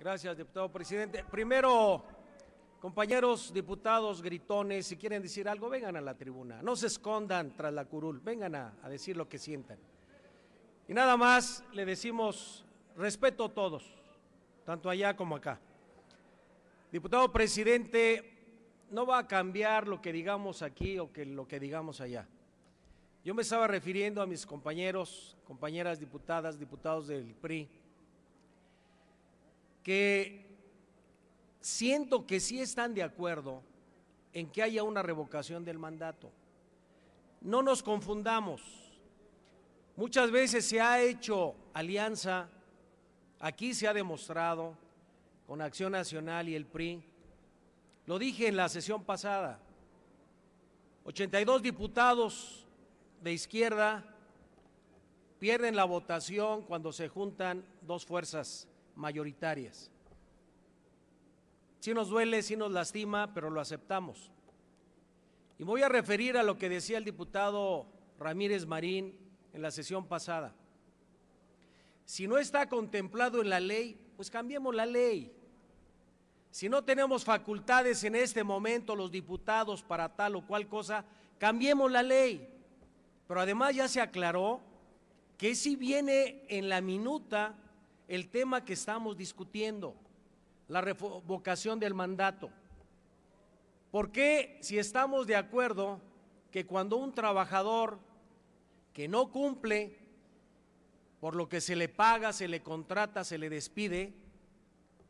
Gracias, diputado presidente. Primero, compañeros diputados gritones, si quieren decir algo, vengan a la tribuna. No se escondan tras la curul, vengan a, decir lo que sientan. Y nada más le decimos respeto a todos, tanto allá como acá. Diputado presidente, no va a cambiar lo que digamos aquí o que lo que digamos allá. Yo me estaba refiriendo a mis compañeros, compañeras diputadas, diputados del PRI, que siento que sí están de acuerdo en que haya una revocación del mandato. No nos confundamos. Muchas veces se ha hecho alianza, aquí se ha demostrado, con Acción Nacional y el PRI. Lo dije en la sesión pasada, 82 diputados de izquierda pierden la votación cuando se juntan dos fuerzas mayoritarias. si nos duele, sí nos lastima, pero lo aceptamos. Y voy a referir a lo que decía el diputado Ramírez Marín en la sesión pasada. Si no está contemplado en la ley, pues cambiemos la ley. Si no tenemos facultades en este momento los diputados para tal o cual cosa, cambiemos la ley. Pero además ya se aclaró que si viene en la minuta el tema que estamos discutiendo, la revocación del mandato. ¿Por qué si estamos de acuerdo que cuando un trabajador que no cumple por lo que se le paga, se le contrata, se le despide,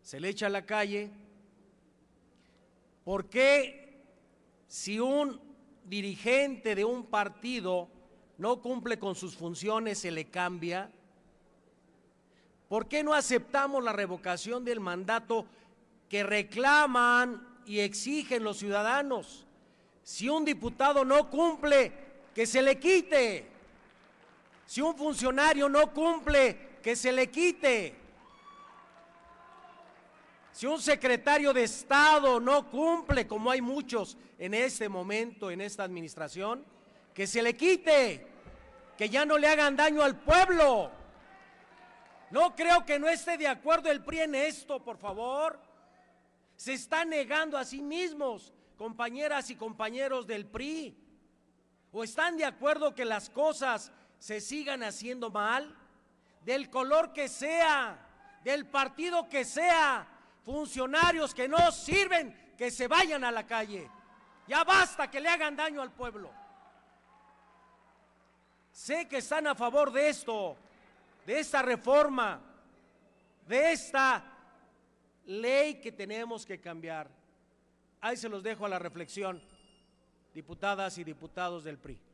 se le echa a la calle, ¿por qué si un dirigente de un partido no cumple con sus funciones se le cambia? ¿Por qué no aceptamos la revocación del mandato que reclaman y exigen los ciudadanos? Si un diputado no cumple, que se le quite. Si un funcionario no cumple, que se le quite. Si un secretario de Estado no cumple, como hay muchos en este momento, en esta administración, que se le quite, que ya no le hagan daño al pueblo. No creo que no esté de acuerdo el PRI en esto, por favor. Se está negando a sí mismos, compañeras y compañeros del PRI. ¿O están de acuerdo que las cosas se sigan haciendo mal? Del color que sea, del partido que sea, funcionarios que no sirven, que se vayan a la calle. Ya basta que le hagan daño al pueblo. Sé que están a favor de esto, de esta reforma, de esta ley que tenemos que cambiar. Ahí se los dejo a la reflexión, diputadas y diputados del PRI.